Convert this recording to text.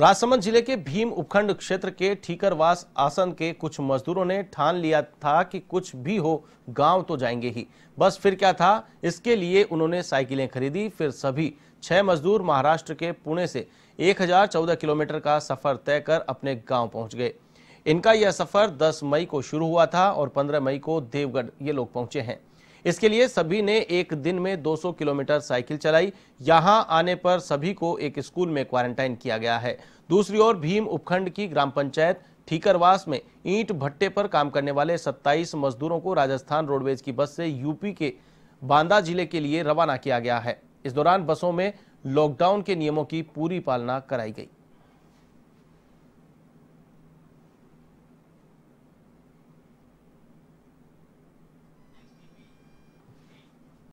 राजसमंद जिले के भीम उपखंड क्षेत्र के ठीकरवास आसन के कुछ मजदूरों ने ठान लिया था कि कुछ भी हो गांव तो जाएंगे ही बस फिर क्या था इसके लिए उन्होंने साइकिलें खरीदी फिर सभी छह मजदूर महाराष्ट्र के पुणे से 1014 किलोमीटर का सफर तय कर अपने गांव पहुंच गए इनका यह सफर 10 मई को शुरू हुआ था और पंद्रह मई को देवगढ़ ये लोग पहुंचे हैं इसके लिए सभी ने एक दिन में 200 किलोमीटर साइकिल चलाई यहां आने पर सभी को एक स्कूल में क्वारंटाइन किया गया है दूसरी ओर भीम उपखंड की ग्राम पंचायत ठीकरवास में ईंट भट्टे पर काम करने वाले 27 मजदूरों को राजस्थान रोडवेज की बस से यूपी के बांदा जिले के लिए रवाना किया गया है इस दौरान बसों में लॉकडाउन के नियमों की पूरी पालना कराई गई